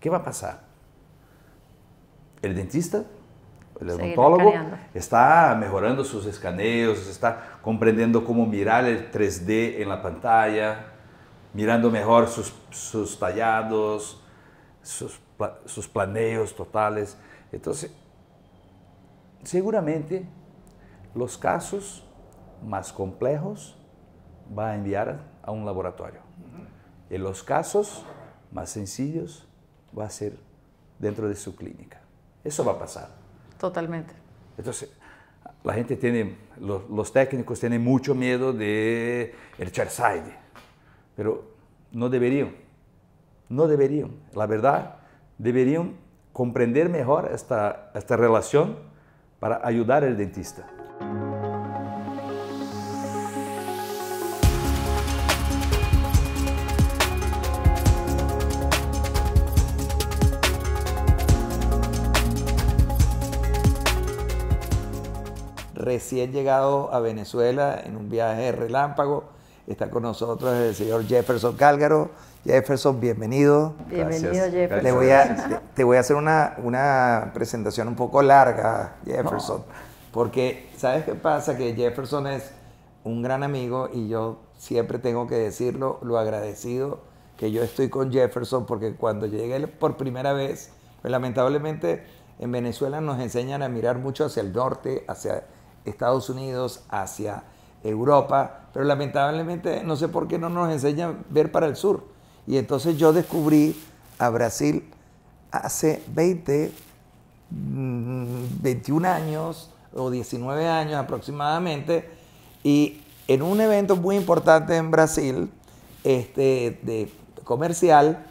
¿Qué va a pasar? El dentista, el odontólogo, está mejorando sus escaneos, está comprendiendo cómo mirar el 3D en la pantalla, mirando mejor sus, tallados, sus, planeos totales. Entonces, seguramente los casos más complejos va a enviar a un laboratorio. En los casos más sencillos va a ser dentro de su clínica. Eso va a pasar. Totalmente. Entonces, la gente tiene, los, técnicos tienen mucho miedo de el chairside, pero no deberían, no deberían. La verdad, deberían comprender mejor esta, esta relación para ayudar al dentista. recién llegado a Venezuela en un viaje de relámpago. Está con nosotros el señor Jefferson Cálgaro. Jefferson, bienvenido. Bienvenido, Jefferson. voy te voy a hacer una, una presentación un poco larga, Jefferson, porque ¿sabes qué pasa? Que Jefferson es un gran amigo y yo siempre tengo que decirlo, lo agradecido que yo estoy con Jefferson, porque cuando llegué por primera vez, pues, lamentablemente en Venezuela nos enseñan a mirar mucho hacia el norte, hacia Estados Unidos, hacia Europa, pero lamentablemente no sé por qué no nos enseñan ver para el sur. Y entonces yo descubrí a Brasil hace 20, 21 mm, años o 19 años aproximadamente, y en un evento muy importante en Brasil, este, de comercial,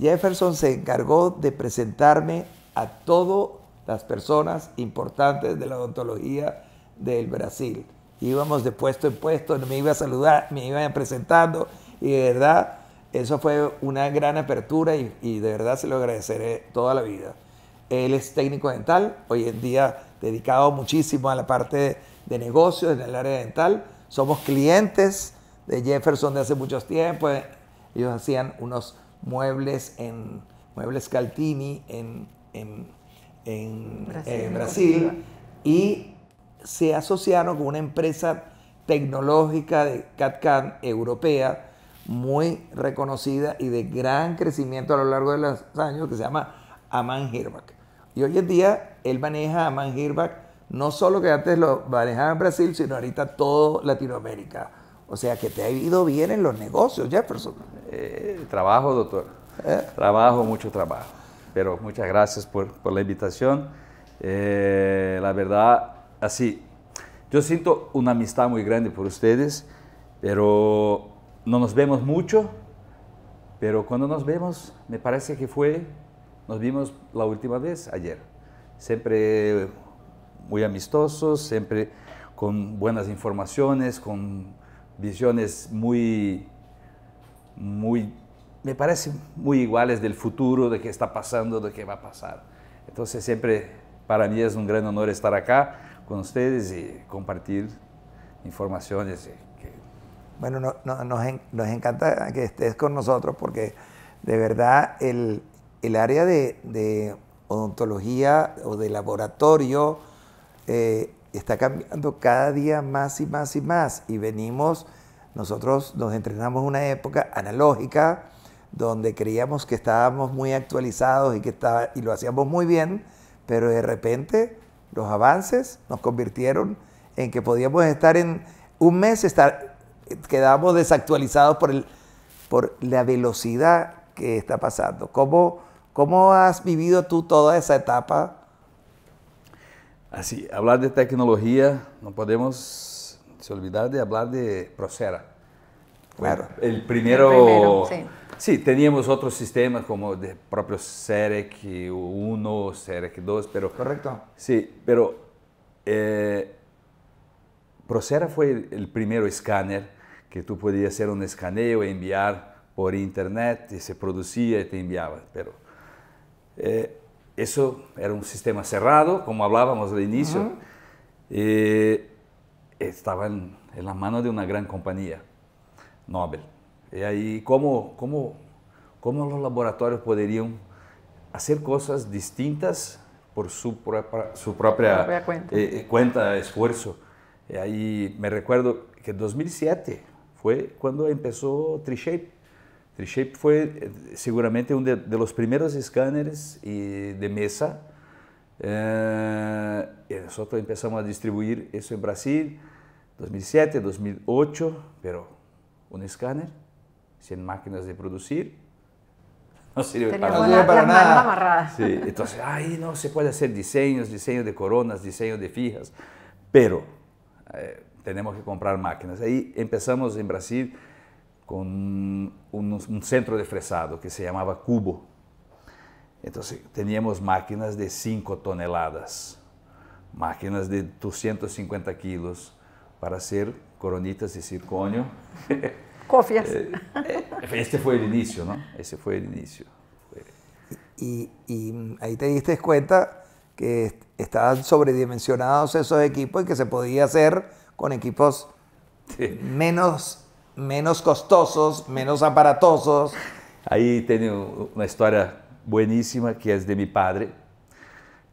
Jefferson se encargó de presentarme a todas las personas importantes de la odontología del Brasil. Íbamos de puesto en puesto, me iba a saludar, me iban presentando y de verdad eso fue una gran apertura y, de verdad se lo agradeceré toda la vida. Él es técnico dental, hoy en día dedicado muchísimo a la parte de negocios en el área dental. Somos clientes de Jefferson de hace muchos tiempos. Ellos hacían unos muebles en muebles Caltini en, en, En Brasil. Y se asociaron con una empresa tecnológica de CATCAN europea muy reconocida y de gran crecimiento a lo largo de los años que se llama Aman Hirbach. Y hoy en día él maneja Aman Hirbach no solo que antes lo manejaba en Brasil, sino ahorita todo Latinoamérica. O sea que te ha ido bien en los negocios, Jefferson. Eh, trabajo, doctor. ¿Eh? Trabajo, mucho trabajo. Pero muchas gracias por, la invitación. Eh, la verdad, así, yo siento una amistad muy grande por ustedes, pero no nos vemos mucho, pero cuando nos vemos, me parece que fue, nos vimos la última vez ayer. Siempre muy amistosos, siempre con buenas informaciones, con visiones muy, muy, me parece muy iguales del futuro, de qué está pasando, de qué va a pasar. Entonces siempre para mí es un gran honor estar acá con ustedes y compartir informaciones. Bueno, nos, encanta que estés con nosotros porque de verdad el, área de, odontología o de laboratorio eh, está cambiando cada día más y más y más y venimos, nosotros nos entrenamos en una época analógica donde creíamos que estábamos muy actualizados y que estaba, y lo hacíamos muy bien, pero de repente los avances nos convirtieron en que podíamos estar en un mes, estar, quedábamos desactualizados por, el, por la velocidad que está pasando. ¿Cómo, ¿Cómo has vivido tú toda esa etapa? Así, hablar de tecnología, no podemos olvidar de hablar de Procera. Claro. El primero... sí. teníamos otros sistemas como de propio Serec 1, Serec 2, pero... Correcto. Sí, pero eh, Procera fue el primero escáner que tú podías hacer un escaneo e enviar por internet y se producía y te enviaba. Pero eh, eso era un sistema cerrado, como hablábamos al inicio, uh estaba en, la mano de una gran compañía. Nobel. y ahí como, como, como los laboratorios poderiam hacer cosas distintas por su propia cuenta. Eh, eh, esfuerzo? cuenta, ahí me recuerdo que 2007 fue cuando empezó TriShape. TriShape fue eh, seguramente uno de, los primeros escáneres de mesa. Nosotros empezamos a distribuir eso en Brasil, 2007, 2008, pero un escáner, sin máquinas de producir, no sirve para, nada. Para Sí, entonces, ahí no se puede hacer diseños, diseños de coronas, diseños de fijas, pero eh, tenemos que comprar máquinas. Ahí empezamos en Brasil con un, un, centro de fresado que se llamaba Cubo. Entonces teníamos máquinas de 5 toneladas, máquinas de 250 kilos para hacer coronitas y circonio. Cofias. Eh, eh, este fue el inicio, ¿no? Ese fue el inicio. Y, ahí te diste cuenta que estaban sobredimensionados esos equipos y que se podía hacer con equipos menos, menos costosos, menos aparatosos. Ahí tengo una historia buenísima que es de mi padre,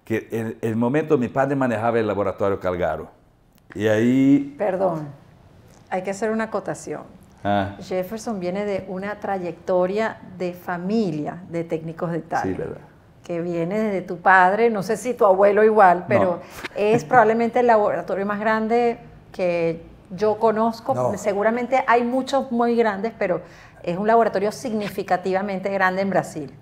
que en el momento mi padre manejaba el laboratorio Calgaro. Y ahí... Perdón hay que hacer una acotación. Ah. Jefferson viene de una trayectoria de familia de técnicos de tal. Sí, verdad. Que viene desde tu padre, no sé si tu abuelo igual, pero es probablemente el laboratorio más grande que yo conozco. Seguramente hay muchos muy grandes, pero es un laboratorio significativamente grande en Brasil.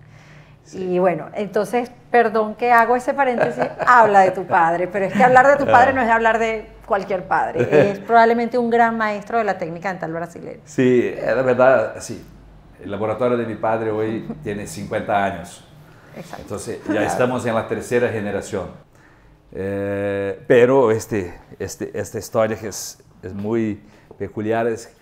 Y bueno, entonces, perdón que hago ese paréntesis, habla de tu padre, pero es que hablar de tu padre no es hablar de cualquier padre. Es probablemente un gran maestro de la técnica dental brasileña. Sí, la verdad, sí. El laboratorio de mi padre hoy tiene 50 años. Exacto. Entonces, ya estamos en la tercera generación. Eh, pero este, este, esta historia que es, es muy peculiar es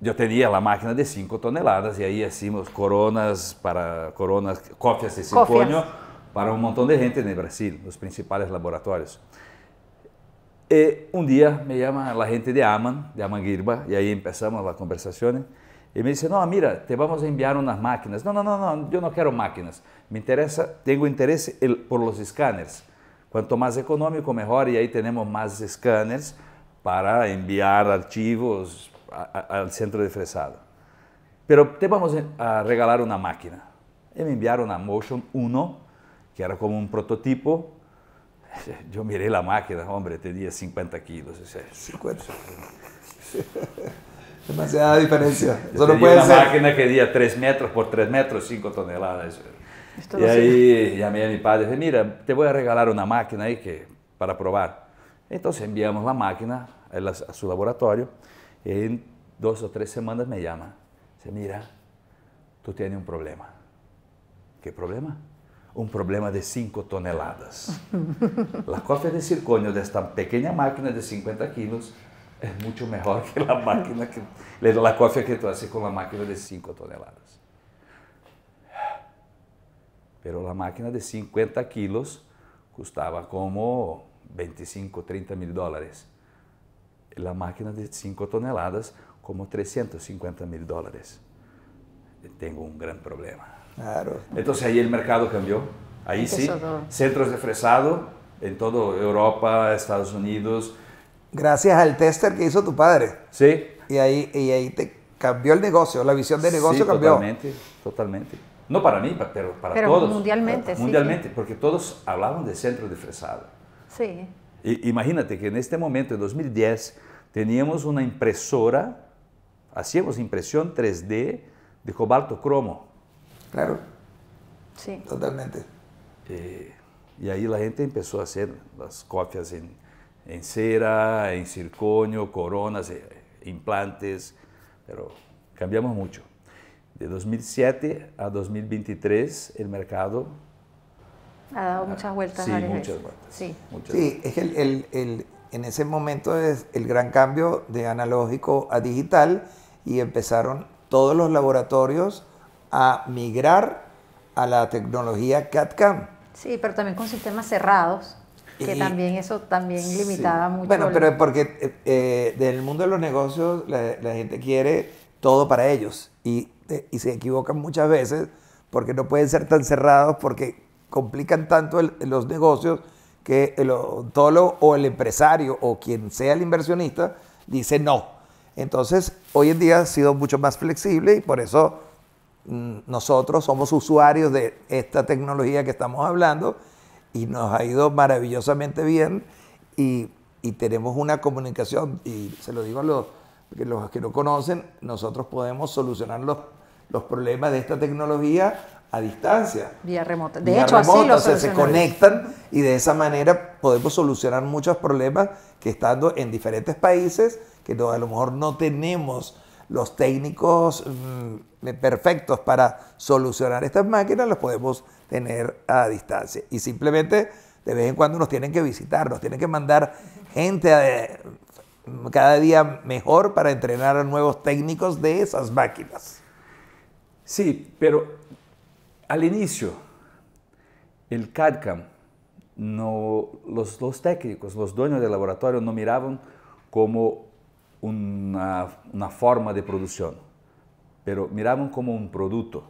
yo tenía la máquina de 5 toneladas y ahí hacíamos coronas para coronas, cofias de años para un montón de gente en el Brasil, los principales laboratorios. Y eh, un día me llama la gente de Aman, de Aman y ahí empezamos las conversaciones. Y me dice, no, mira, te vamos a enviar unas máquinas. No, no, no, no yo no quiero máquinas. Me interesa, tengo interés por los escáneres. Cuanto más económico, mejor. Y ahí tenemos más escáneres para enviar archivos al centro de fresado. Pero te vamos a regalar una máquina. Y me enviaron una Motion 1, que era como un prototipo Yo miré la máquina, hombre, tenía 50 kilos. 50. Demasiada diferencia. Eso no puede una máquina que tenía 3 metros por 3 metros, 5 toneladas. y ahí llamé a mi padre y dije, mira, te voy a regalar una máquina ahí que, para probar. Entonces enviamos la máquina a, su laboratorio en dos o tres semanas me llama. Dice, mira, tú tienes un problema. ¿Qué problema? un problema de 5 toneladas. La cofia de circonio de esta pequeña máquina de 50 kilos es mucho mejor que la máquina que la cofia que tú haces con la máquina de 5 toneladas. Pero la máquina de 50 kilos costaba como 25, 30 mil dólares. La máquina de 5 toneladas como 350 mil dólares tengo un gran problema. Claro. Entonces ahí el mercado cambió. Ahí sí, centros de fresado en toda Europa, Estados Unidos. Gracias al tester que hizo tu padre. Sí. Y ahí, y ahí te cambió el negocio, la visión de negocio sí, cambió. Totalmente, totalmente. No para mí, pero para pero todos. Mundialmente, sí. Mundialmente, porque todos hablaban de centros de fresado. Sí. imagínate que en este momento, en 2010, teníamos una impresora, hacíamos impresión 3D de cobalto cromo. Claro. Sí. Totalmente. Eh, y ahí la gente empezó a hacer las copias en, cera, en circonio, coronas, eh, implantes, pero cambiamos mucho. De 2007 a 2023 el mercado... Ha dado muchas vueltas. Sí, muchas vueltas. Sí, es en ese momento es el gran cambio de analógico a digital y empezaron todos los laboratorios a migrar a la tecnología CAD-CAM. Sí, pero también con sistemas cerrados, que también eso también limitaba mucho. Bueno, pero pero porque eh, eh, del mundo de los negocios la, gente quiere todo para ellos y, eh, y, se equivocan muchas veces porque no pueden ser tan cerrados porque complican tanto los negocios que el lo o el empresario o quien sea el inversionista dice no, entonces, hoy en día ha sido mucho más flexible y por eso mm, nosotros somos usuarios de esta tecnología que estamos hablando y nos ha ido maravillosamente bien y, tenemos una comunicación, y se lo digo a los, que no conocen, nosotros podemos solucionar los problemas de esta tecnología a distancia. Vía remota. De hecho, así lo o se conectan y de esa manera podemos solucionar muchos problemas que estando en diferentes países, que a lo mejor no tenemos los técnicos mm, perfectos para solucionar estas máquinas, los podemos tener a distancia. Y simplemente de vez en cuando nos tienen que visitar, nos tienen que mandar gente eh, cada día mejor para entrenar a nuevos técnicos de esas máquinas. Sí, pero al inicio, el CADCAM, no, los, técnicos, los dueños del laboratorio no miraban como una, forma de producción, pero miraban como un producto.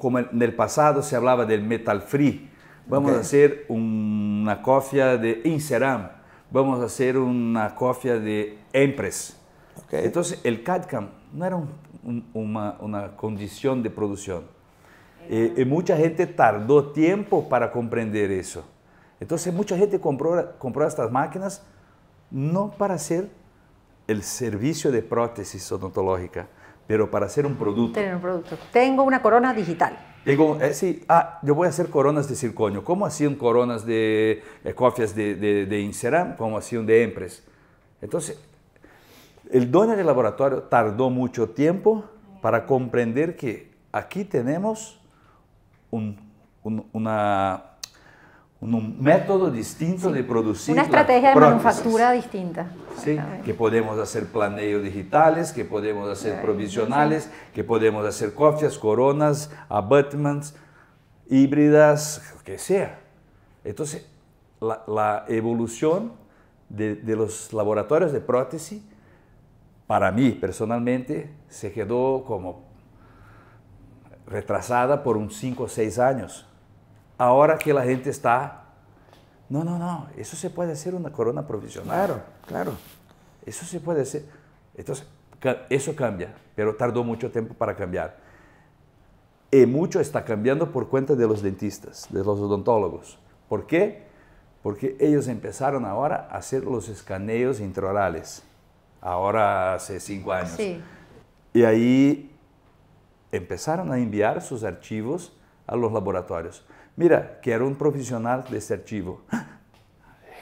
Como, en el pasado se hablaba del metal free, vamos a hacer una cofia de Inceram, vamos a hacer una cofia de Empress. Entonces el CADCAM no era una, una condición de producción y eh, eh, mucha gente tardó tiempo para comprender eso. Entonces mucha gente compró, estas máquinas no para hacer el servicio de prótesis odontológica, pero para hacer un producto. un producto. Tengo una corona digital. Digo, eh, sí, ah, yo voy a hacer coronas de circonio. ¿Cómo hacían coronas de cofias de, de, de ¿Cómo hacían de Empres? Entonces, el dueño del laboratorio tardó mucho tiempo para comprender que aquí tenemos un, una, un método distinto de producir. Una estrategia de manufactura distinta. Sí, que podemos hacer planeos digitales, que podemos hacer provisionales, que podemos hacer cofias, coronas, abutments, híbridas, lo que sea. Entonces, la, evolución de, de, los laboratorios de prótesis, para mí personalmente, se quedó como retrasada por un 5 o 6 años. Ahora que la gente está... No, no, no, eso se puede hacer una corona provisional. Claro, claro. Eso se puede hacer. Entonces, eso cambia, pero tardó mucho tiempo para cambiar. Y mucho está cambiando por cuenta de los dentistas, de los odontólogos. ¿Por qué? Porque ellos empezaron ahora a hacer los escaneos intraorales, ahora hace cinco años. Sí. Y ahí empezaron a enviar sus archivos a los laboratorios. Mira, quiero un profesional de este archivo.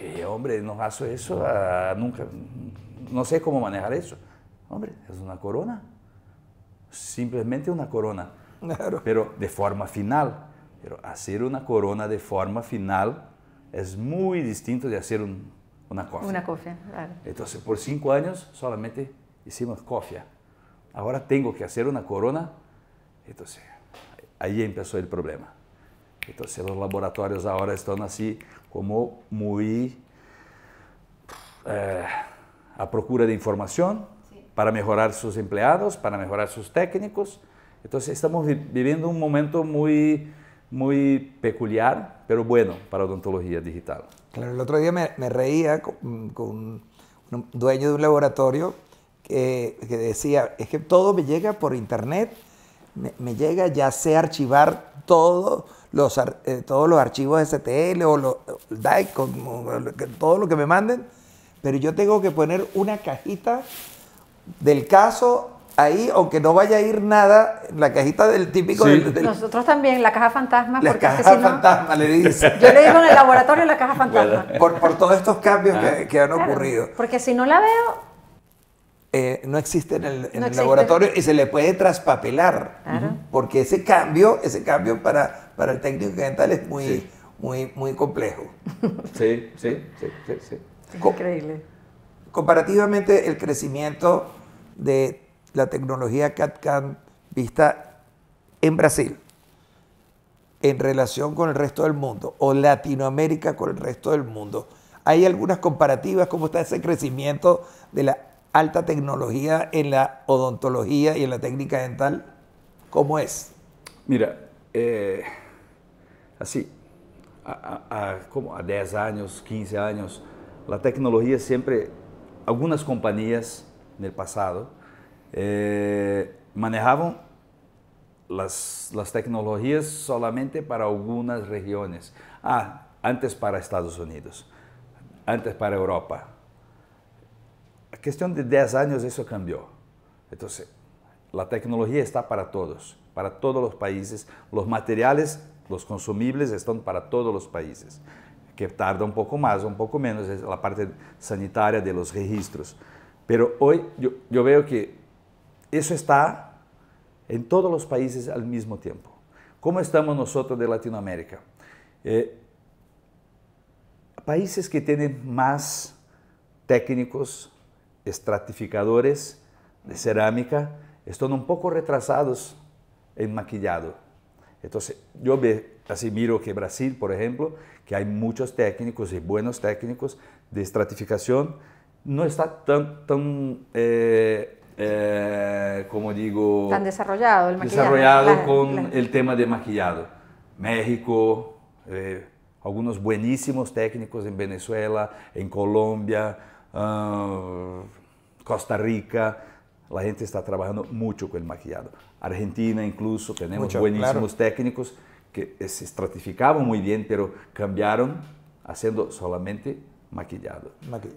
Eh, hombre, no hago eso ah, nunca. No sé cómo manejar eso. Hombre, es una corona. Simplemente una corona. Pero de forma final. Pero hacer una corona de forma final es muy distinto de hacer una cofia. Una cofia, claro. Entonces, por cinco años solamente hicimos cofia. Ahora tengo que hacer una corona entonces, ahí empezó el problema. Entonces, los laboratorios ahora están así como muy eh, a procura de información para mejorar sus empleados, para mejorar sus técnicos. Entonces, estamos viviendo un momento muy muy peculiar, pero bueno para odontología digital. Claro, el otro día me, reía mm, con, un dueño de un laboratorio que, que, decía, es que todo me llega por internet me, llega, ya sé archivar todo los, eh, todos los archivos STL o los DAI, todo lo que me manden, pero yo tengo que poner una cajita del caso ahí, aunque no vaya a ir nada, la cajita del típico Nosotros también, la caja fantasma. La porque caja fantasma, le dice. Yo le digo en el laboratorio la caja fantasma. Por, todos estos cambios que, ah. han ocurrido. Porque si no la veo, eh, no existe en el, laboratorio y se le puede traspapelar. Porque ese cambio, ese cambio para, para el técnico dental es muy, muy, muy complejo. Sí, sí, sí, sí. increíble. Comparativamente, el crecimiento de la tecnología CAD-CAM vista en Brasil en relación con el resto del mundo o Latinoamérica con el resto del mundo. Hay algunas comparativas, cómo está ese crecimiento de la alta tecnología en la odontología y en la técnica dental? ¿Cómo es? Mira, eh, así, como a 10 años, 15 años, la tecnología siempre, algunas compañías en el pasado eh, manejaban las tecnologías solamente para algunas regiones. Ah, antes para Estados Unidos, antes para Europa, a cuestión de 10 años eso cambió. Entonces, la tecnología está para todos, para todos los países. Los materiales, los consumibles, están para todos los países, que tarda un poco más, un poco menos, es la parte sanitaria de los registros. Pero hoy yo veo que eso está en todos los países al mismo tiempo. ¿Cómo estamos nosotros de Latinoamérica? Eh, países que tienen más técnicos, estratificadores de cerámica están un poco retrasados en maquillado. Entonces, yo así miro que Brasil, por ejemplo, que hay muchos técnicos y buenos técnicos de estratificación, no está tan, tan eh, eh, como digo... Tan desarrollado el maquillado. Desarrollado con el tema de maquillado. México, eh, algunos buenísimos técnicos en Venezuela, en Colombia, Ah, Costa Rica, la gente está trabajando mucho con el maquillado. Argentina incluso, tenemos buenísimos técnicos que se estratificaban muy bien, pero cambiaron haciendo solamente maquillado.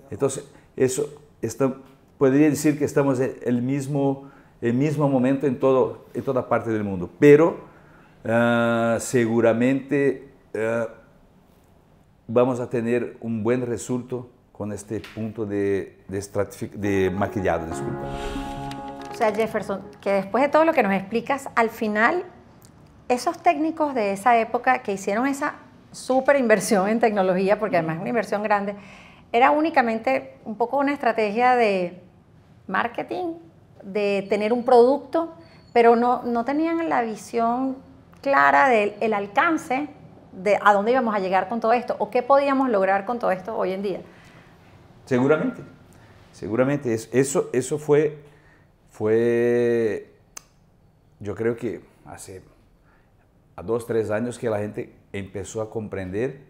Entonces, eso está, podría decir que estamos en el mismo, mismo momento en, todo, en toda parte del mundo, pero ah, seguramente ah, vamos a tener un buen resultado con este punto de, de, maquillado, O sea, Jefferson, que después de todo lo que nos explicas, al final, esos técnicos de esa época que hicieron esa súper inversión en tecnología, porque además es una inversión grande, era únicamente un poco una estrategia de marketing, de tener un producto, pero no, tenían la visión clara del alcance de a dónde íbamos a llegar con todo esto o qué podíamos lograr con todo esto hoy en día. Seguramente, seguramente. Eso, eso fue, fue, yo creo que hace a dos, tres años que la gente empezó a comprender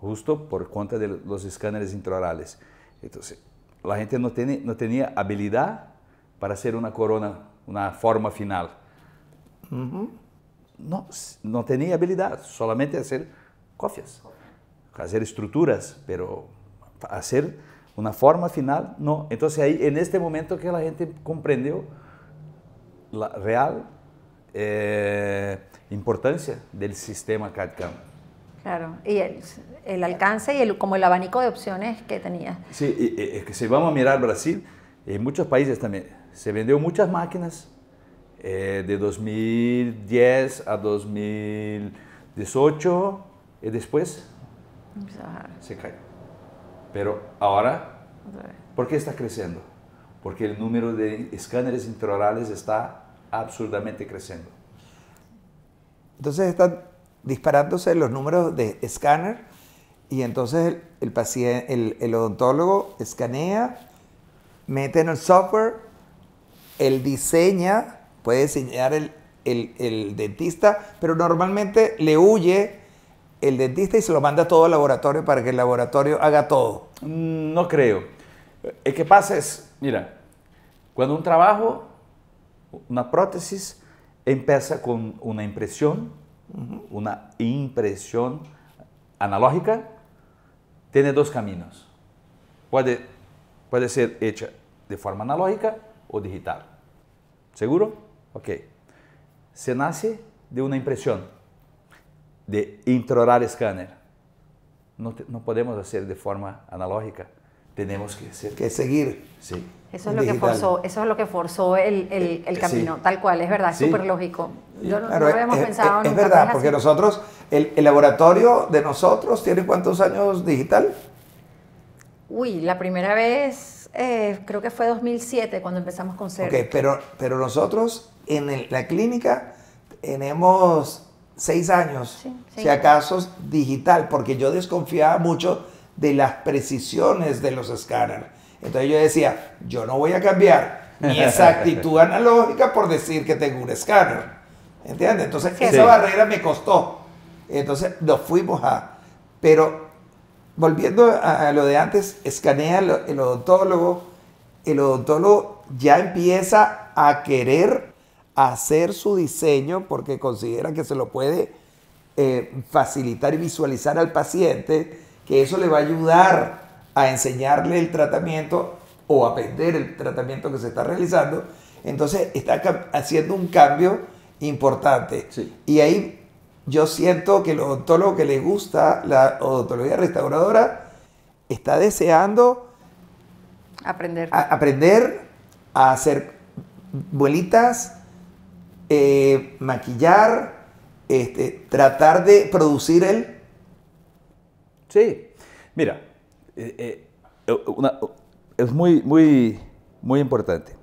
justo por cuenta de los escáneres intraorales. Entonces, la gente no, no tenía habilidad para hacer una corona, una forma final. no, no tenía habilidad, solamente hacer cofias, hacer estructuras, pero hacer una forma final, no. Entonces ahí, en este momento que la gente comprendió la real eh, importancia del sistema cad Claro, y el, alcance y el, como el abanico de opciones que tenía. Sí, es que si vamos a mirar Brasil, en muchos países también, se vendió muchas máquinas eh, de 2010 a 2018 y después se cayó. Pero ahora, ¿por qué está creciendo? Porque el número de escáneres intraorales está absurdamente creciendo. Entonces están disparándose los números de escáner y entonces el, paciente, el, odontólogo escanea, mete en el software, él diseña, puede diseñar el, el, dentista, pero normalmente le huye el dentista y se lo manda todo al laboratorio para que el laboratorio haga todo. Mm, no creo. El que pasa es, mira, cuando un trabajo, una prótesis, empieza con una impresión, una impresión analógica, tiene dos caminos. Puede, puede ser hecha de forma analógica o digital. ¿Seguro? Ok. Se nace de una impresión de introrar escáner. No, no podemos hacer de forma analógica. Tenemos que, hacer. que seguir. Eso es, lo que forzó, eso es lo que forzó el, el, eh, camino, tal cual, es verdad, es súper lógico. Yo no, habíamos pensado nunca es, es, verdad, porque nosotros, el, laboratorio de nosotros, ¿tiene cuántos años digital? Uy, la primera vez eh, creo que fue 2007 cuando empezamos con CERN. Ok, pero, pero nosotros en la clínica tenemos seis años, si acaso digital, porque yo desconfiaba mucho de las precisiones de los escáneres. Entonces yo decía, yo no voy a cambiar mi exactitud analógica por decir que tengo un escáner. ¿Entiendes? Entonces esa barrera me costó. Entonces nos fuimos a... Pero volviendo a, lo de antes, escanea el odontólogo, el odontólogo ya empieza a querer hacer su diseño porque considera que se lo puede eh, facilitar y visualizar al paciente, que eso le va a ayudar a enseñarle el tratamiento o aprender el tratamiento que se está realizando, entonces está haciendo un cambio importante. Y ahí yo siento que el odontólogo que le gusta la odontología restauradora está deseando aprender a, aprender a hacer bolitas, eh, maquillar, este, tratar de producir él? El... Sí, mira, eh, eh, es muy, muy, muy importante.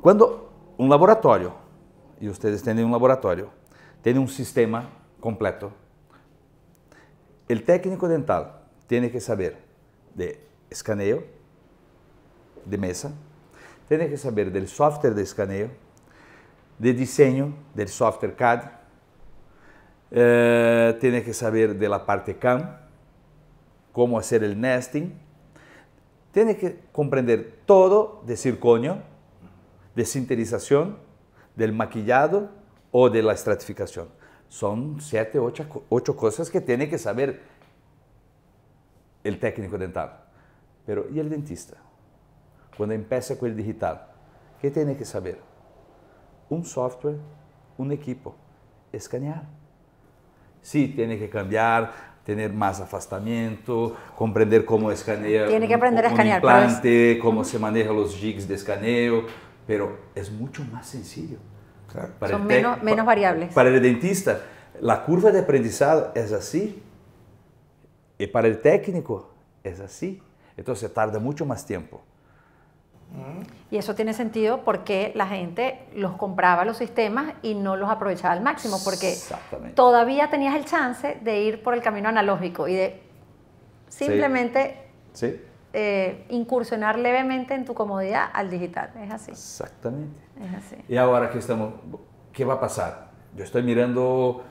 Cuando un laboratorio, y ustedes tienen un laboratorio, tiene un sistema completo, el técnico dental tiene que saber de escaneo de mesa, tiene que saber del software de escaneo, de diseño del software CAD, eh, tiene que saber de la parte CAM, cómo hacer el nesting, tiene que comprender todo de circonio, de sinterización, del maquillado o de la estratificación. Son siete, ocho, ocho cosas que tiene que saber el técnico dental. Pero ¿y el dentista? Cuando empieza con el digital, ¿qué tiene que saber? un software, un equipo, escanear. Sí, tiene que cambiar, tener más afastamiento, comprender cómo escanear tiene que aprender a escanear, implante, cómo se manejan los jigs de escaneo, pero es mucho más sencillo. Son menos, menos variables. Para el dentista, la curva de aprendizaje es así y para el técnico es así. Entonces tarda mucho más tiempo. Y eso tiene sentido porque la gente los compraba los sistemas y no los aprovechaba al máximo, porque todavía tenías el chance de ir por el camino analógico y de simplemente eh, incursionar levemente en tu comodidad al digital. Es así. Exactamente. Y ahora que estamos, ¿qué va a pasar? Yo estoy mirando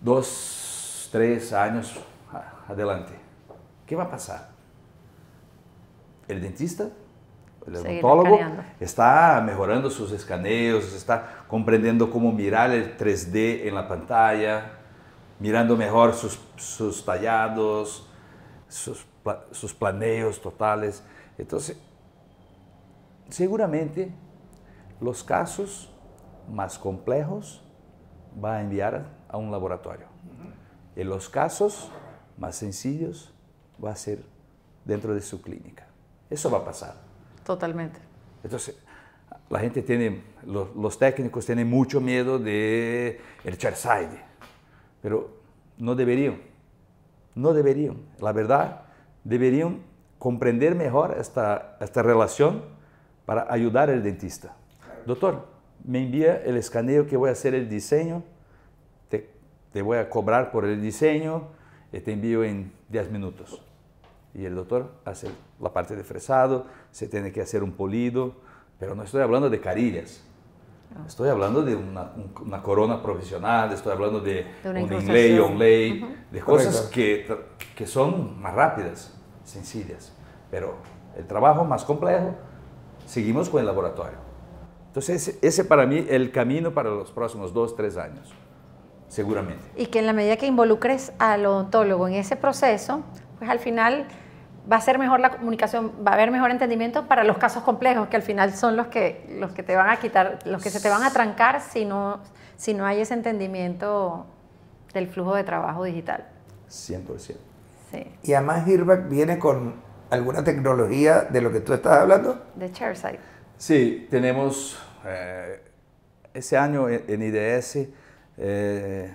dos, tres años adelante. ¿Qué va a pasar? El dentista el odontólogo está mejorando sus escaneos, está comprendiendo cómo mirar el 3D en la pantalla, mirando mejor sus, sus tallados, sus, sus planeos totales. Entonces, seguramente los casos más complejos va a enviar a un laboratorio. En los casos más sencillos va a ser dentro de su clínica. Eso va a pasar. Totalmente. Entonces, la gente tiene, los, técnicos tienen mucho miedo de el chairside, pero no deberían, no deberían. La verdad, deberían comprender mejor esta, esta relación para ayudar al dentista. Doctor, me envía el escaneo que voy a hacer el diseño, te, te voy a cobrar por el diseño, y eh, te envío en 10 minutos y el doctor hace la parte de fresado, se tiene que hacer un polido, pero no estoy hablando de carillas. Ah. Estoy hablando de una, corona profesional, estoy hablando de, un inlay, un lay, de cosas que, que son más rápidas, sencillas. Pero el trabajo más complejo, seguimos con el laboratorio. Entonces, ese para mí el camino para los próximos dos, tres años, seguramente. Y que en la medida que involucres al odontólogo en ese proceso, pues al final va a ser mejor la comunicación, va a haber mejor entendimiento para los casos complejos, que al final son los que, los que te van a quitar, los que se te van a trancar si no, si no hay ese entendimiento del flujo de trabajo digital. 100%. Sí. Y además Hirback viene con alguna tecnología de lo que tú estás hablando. De chairside. Sí, tenemos eh, ese año en IDS eh,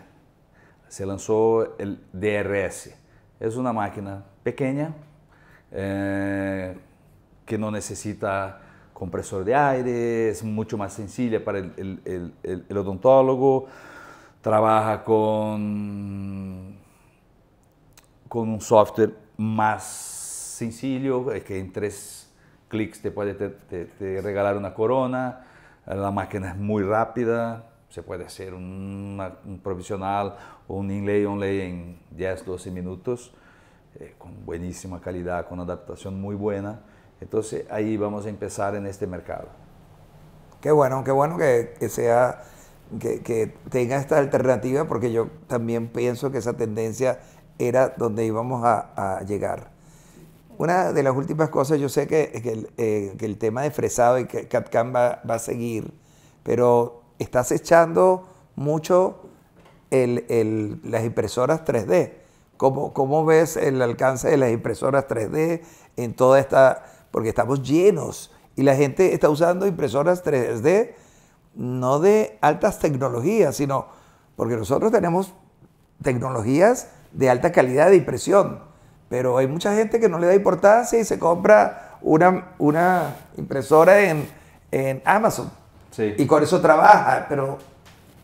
se lanzó el DRS. Es una máquina pequeña eh, que no necesita compresor de aire, es mucho más sencilla para el, el, el, odontólogo, trabaja con, con un software más sencillo, que en tres clics te puede regalar una corona, la máquina es muy rápida, se puede hacer un provisional o un inlay onlay en 10, 12 minutos. Eh, con buenísima calidad, con adaptación muy buena. Entonces ahí vamos a empezar en este mercado. Qué bueno, qué bueno que, sea, que, tenga esta alternativa, porque yo también pienso que esa tendencia era donde íbamos a, llegar. Una de las últimas cosas, yo sé que, eh, el, tema de fresado y que CatCam va, a seguir, pero estás echando mucho las impresoras 3D. ¿Cómo, ves el alcance de las impresoras 3D en toda esta? Porque estamos llenos y la gente está usando impresoras 3D no de altas tecnologías, sino porque nosotros tenemos tecnologías de alta calidad de impresión, pero hay mucha gente que no le da importancia y se compra una, una impresora en, Amazon. Y con eso trabaja, pero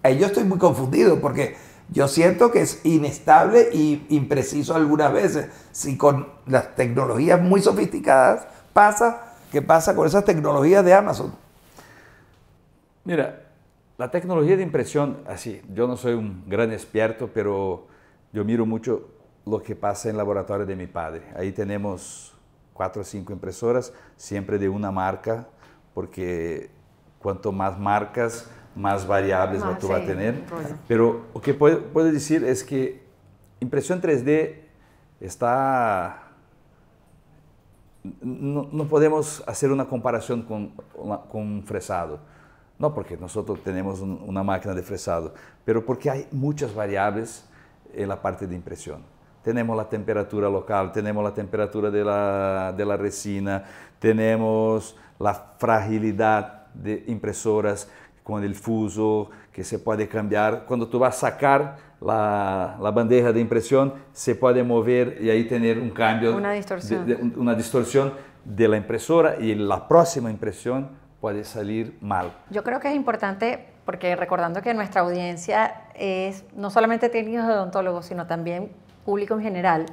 yo estoy muy confundido porque yo siento que es inestable e impreciso algunas veces. Si con las tecnologías muy sofisticadas pasa, ¿qué pasa con esas tecnologías de Amazon? Mira, la tecnología de impresión, así, yo no soy un gran experto, pero yo miro mucho lo que pasa en el laboratorio de mi padre. Ahí tenemos cuatro o cinco impresoras, siempre de una marca, porque cuanto más marcas, más variables más, ah, tú vas a tener. Pero lo que puedo, decir es que impresión 3D está... No, podemos hacer una comparación con, con fresado. No porque nosotros tenemos una máquina de fresado, pero porque hay muchas variables en la parte de impresión. Tenemos la temperatura local, tenemos la temperatura de la, de la resina, tenemos la fragilidad de impresoras, con el fuso, que se puede cambiar. Cuando tú vas a sacar la, la bandeja de impresión, se puede mover y ahí tener un cambio, una distorsión. De, una distorsión de la impresora y la próxima impresión puede salir mal. Yo creo que es importante porque recordando que nuestra audiencia es no solamente técnicos de odontólogos, sino también público en general,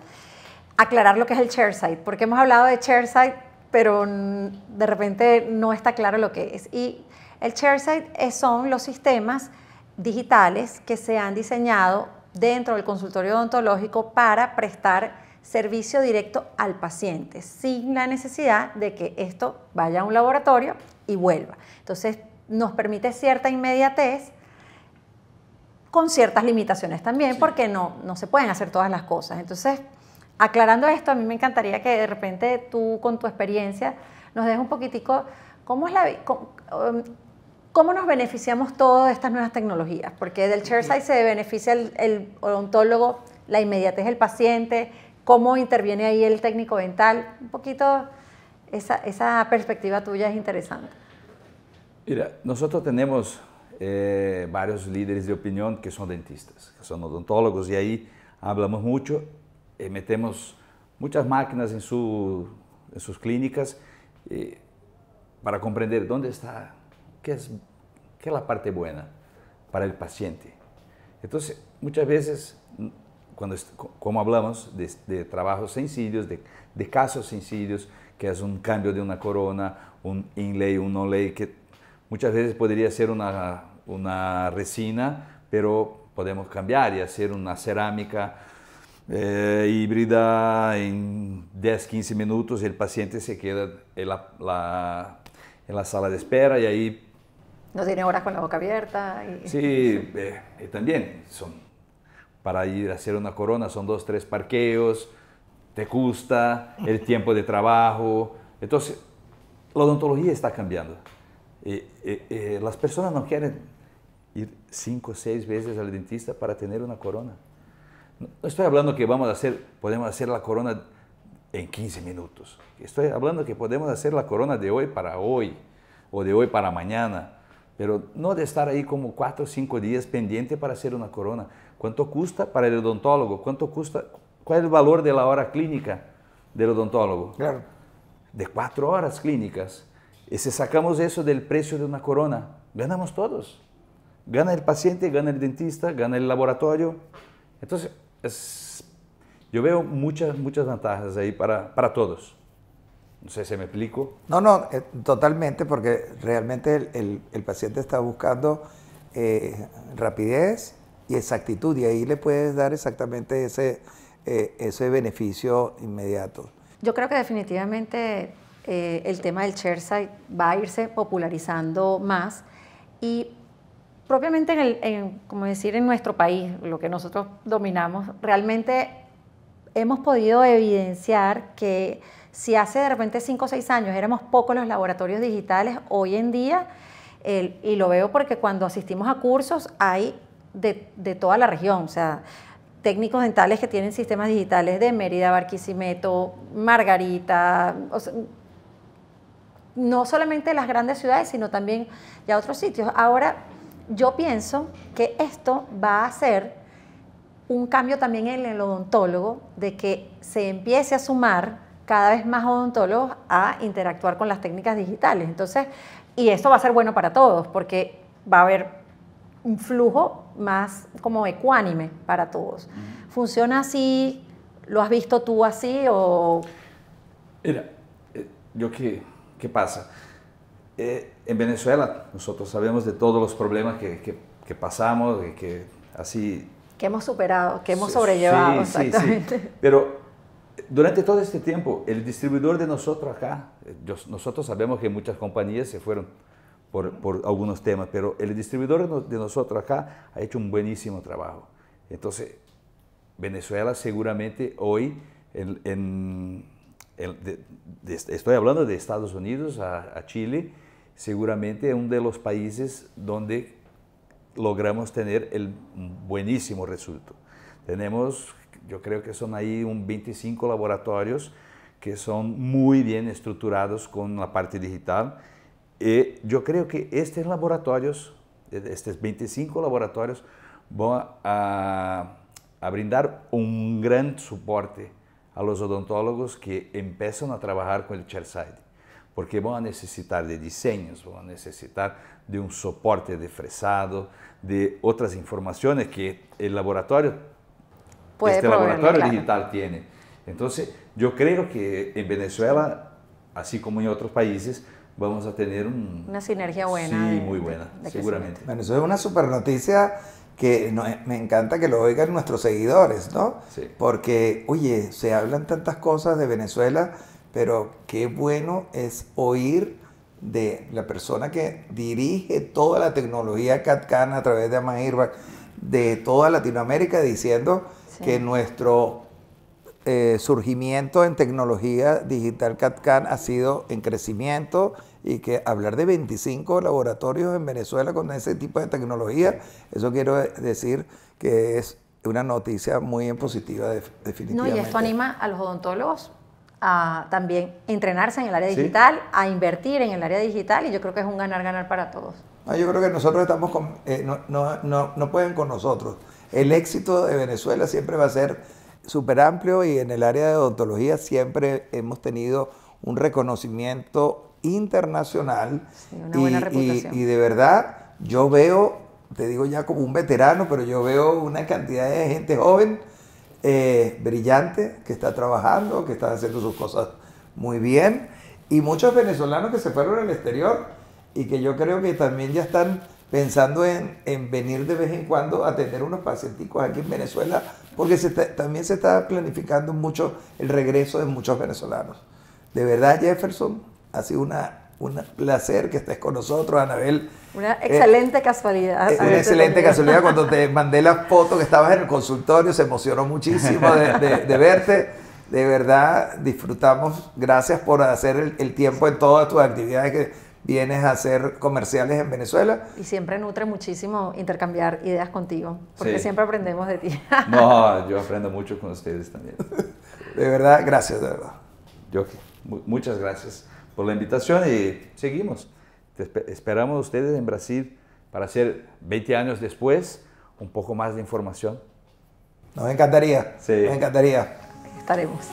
aclarar lo que es el chairside, porque hemos hablado de chairside, pero de repente no está claro lo que es. Y el chairside son los sistemas digitales que se han diseñado dentro del consultorio odontológico para prestar servicio directo al paciente, sin la necesidad de que esto vaya a un laboratorio y vuelva. Entonces, nos permite cierta inmediatez con ciertas limitaciones también, porque no, no se pueden hacer todas las cosas. Entonces, aclarando esto, a mí me encantaría que de repente tú, con tu experiencia, nos des un poquitico cómo es la... Um, ¿Cómo nos beneficiamos todos de estas nuevas tecnologías? Porque del chairside se beneficia el, odontólogo, la inmediatez del paciente, cómo interviene ahí el técnico dental. Un poquito esa, esa perspectiva tuya es interesante. Mira, nosotros tenemos eh, varios líderes de opinión que son dentistas, que son odontólogos, y ahí hablamos mucho, eh, metemos muchas máquinas en, en sus clínicas eh, para comprender dónde está ¿Qué es, que la parte buena para el paciente. Entonces, muchas veces, cuando, como hablamos de, trabajos sencillos, de, casos sencillos, que es un cambio de una corona, un inlay, un no-lay, que muchas veces podría ser una, una resina, pero podemos cambiar y hacer una cerámica eh, híbrida en 10, 15 minutos, el paciente se queda en la, en la sala de espera y ahí no tiene horas con la boca abierta. Sí, eh, eh, también son para ir a hacer una corona son dos, tres parqueos, te gusta, el tiempo de trabajo. Entonces, la odontología está cambiando. Eh, las personas no quieren ir cinco o seis veces al dentista para tener una corona. No, estoy hablando que vamos a hacer, podemos hacer la corona en 15 minutos. Estoy hablando que podemos hacer la corona de hoy para hoy o de hoy para mañana pero no de estar ahí como cuatro o cinco días pendiente para hacer una corona. ¿Cuánto cuesta para el odontólogo? ¿Cuánto cuesta? ¿Cuál es el valor de la hora clínica del odontólogo? Claro. De cuatro horas clínicas. Y si sacamos eso del precio de una corona, ganamos todos. Gana el paciente, gana el dentista, gana el laboratorio. Entonces, yo veo muchas, muchas ventajas ahí para, para todos. No sé, ¿se me explico? No, no, eh, totalmente, porque realmente el, el, paciente está buscando eh, rapidez y exactitud, y ahí le puedes dar exactamente ese, eh, ese beneficio inmediato. Yo creo que definitivamente el tema del chairside va a irse popularizando más y propiamente en, el, en, como decir, en nuestro país, lo que nosotros dominamos, realmente hemos podido evidenciar que si hace de repente 5 o 6 años éramos pocos los laboratorios digitales, hoy en día, y lo veo porque cuando asistimos a cursos hay de, toda la región, o sea, técnicos dentales que tienen sistemas digitales de Mérida, Barquisimeto, Margarita, no solamente las grandes ciudades, sino también ya otros sitios. Ahora, yo pienso que esto va a ser un cambio también en el odontólogo, de que se empiece a sumar cada vez más odontólogos a interactuar con las técnicas digitales. Entonces, y esto va a ser bueno para todos porque va a haber un flujo más como ecuánime para todos. ¿Funciona así? ¿Lo has visto tú así o...? Mira, eh, yo qué, qué pasa. Eh, en Venezuela nosotros sabemos de todos los problemas que, pasamos, que, así... Que hemos superado, que hemos sobrellevado. exactamente. Pero durante todo este tiempo, el distribuidor de nosotros acá, eh, nosotros sabemos que muchas compañías se fueron por, algunos temas, pero el distribuidor de nosotros acá ha hecho un buenísimo trabajo. Entonces, Venezuela seguramente hoy, estoy hablando de Estados Unidos a, a Chile, seguramente es uno de los países donde logramos tener el buenísimo resultado. Tenemos yo creo que son ahí un 25 laboratorios que son muy bien estructurados con la parte digital. Y eh, yo creo que estos laboratorios, estos 25 laboratorios, van a, a brindar un gran soporte a los odontólogos que empiezan a trabajar con el chairside, porque van a necesitar de diseños, van a necesitar de un soporte de fresado, de otras informaciones que el laboratorio este laboratorio digital tiene. Entonces, yo creo que en Venezuela, así como en otros países, vamos a tener una sinergia buena. Sí, muy buena, seguramente. Bueno, eso es una super noticia que eh, me encanta que lo oigan nuestros seguidores, ¿no? Sí. Porque, oye, se hablan tantas cosas de Venezuela, pero qué bueno es oír de la persona que dirige toda la tecnología Catcana a través de Amairbach de toda Latinoamérica diciendo que nuestro eh, surgimiento en tecnología digital CATCAN ha sido en crecimiento y que hablar de 25 laboratorios en Venezuela con ese tipo de tecnología, eso quiero decir que es una noticia muy positiva definitivamente. No, y esto anima a los odontólogos a también entrenarse en el área digital, a invertir en el área digital y yo creo que es un ganar-ganar para todos. Ah, yo creo que nosotros estamos con, eh, no pueden con nosotros el éxito de Venezuela siempre va a ser súper amplio y en el área de odontología siempre hemos tenido un reconocimiento internacional y, de verdad yo veo, te digo ya como un veterano, pero yo veo una cantidad de gente joven, eh, brillante, que está trabajando, que está haciendo sus cosas muy bien, y muchos venezolanos que se fueron al exterior y que yo creo que también ya están pensando en, venir de vez en cuando a tener unos pacienticos aquí en Venezuela, porque también se está planificando mucho el regreso de muchos venezolanos. De verdad, Jefferson, ha sido un placer que estés con nosotros, Anabel. Una eh, excelente casualidad. Eh, una excelente casualidad. Cuando te mandé la foto que estabas en el consultorio, se emocionó muchísimo de, verte. De verdad, disfrutamos. Gracias por hacer el, tiempo en todas tus actividades que vienes a hacer comerciales en Venezuela. Y siempre nutre muchísimo intercambiar ideas contigo, porque siempre aprendemos de ti. no, yo aprendo mucho con ustedes también. De verdad, gracias, de verdad. Yo, muchas gracias por la invitación y seguimos. esperamos a ustedes en Brasil para hacer 20 años después un poco más de información. Nos encantaría. Sí. Nos encantaría. Estaremos.